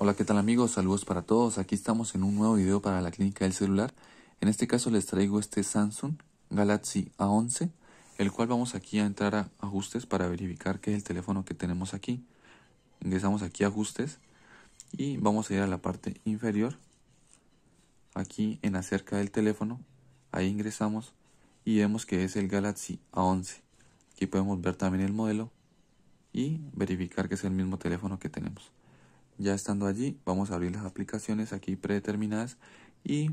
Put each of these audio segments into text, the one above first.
Hola, ¿qué tal amigos? Saludos para todos. Aquí estamos en un nuevo video para la clínica del celular. En este caso les traigo este Samsung Galaxy A11, el cual vamos aquí a entrar a ajustes para verificar que es el teléfono que tenemos aquí. Ingresamos aquí a ajustes y vamos a ir a la parte inferior. Aquí en acerca del teléfono, ahí ingresamos y vemos que es el Galaxy A11. Aquí podemos ver también el modelo y verificar que es el mismo teléfono que tenemos. Ya estando allí, vamos a abrir las aplicaciones aquí predeterminadas y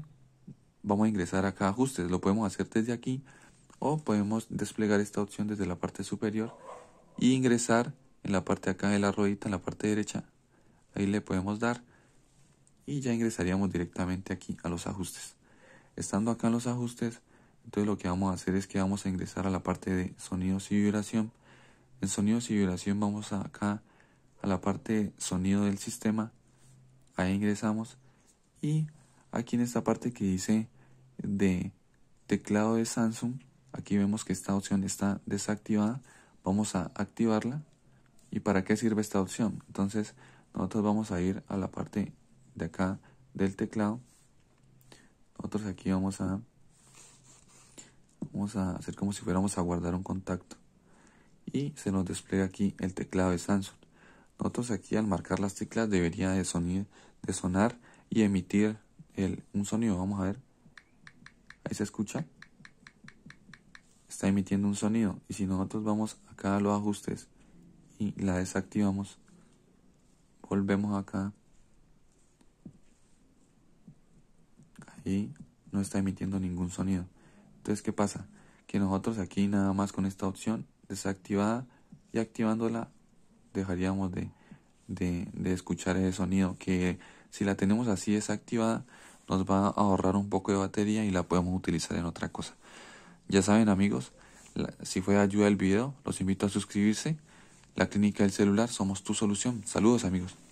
vamos a ingresar acá a ajustes. Lo podemos hacer desde aquí o podemos desplegar esta opción desde la parte superior y ingresar en la parte de acá de la ruedita, en la parte derecha. Ahí le podemos dar y ya ingresaríamos directamente aquí a los ajustes. Estando acá en los ajustes, entonces lo que vamos a hacer es que vamos a ingresar a la parte de sonidos y vibración. En sonidos y vibración vamos acá a la parte sonido del sistema, ahí ingresamos y aquí en esta parte que dice de teclado de Samsung, aquí vemos que esta opción está desactivada, vamos a activarla y para qué sirve esta opción, entonces nosotros vamos a ir a la parte de acá del teclado, nosotros aquí vamos a vamos a hacer como si fuéramos a guardar un contacto y se nos despliega aquí el teclado de Samsung nosotros aquí al marcar las teclas debería de, sonir, de sonar y emitir el, un sonido. Vamos a ver. Ahí se escucha. Está emitiendo un sonido. Y si nosotros vamos acá a los ajustes y la desactivamos, volvemos acá. Ahí no está emitiendo ningún sonido. Entonces, ¿qué pasa? Que nosotros aquí nada más con esta opción desactivada y activándola dejaríamos de, de, escuchar ese sonido que si la tenemos así desactivada nos va a ahorrar un poco de batería y la podemos utilizar en otra cosa ya saben amigos si fue ayuda el video los invito a suscribirse la clínica del celular somos tu solución saludos amigos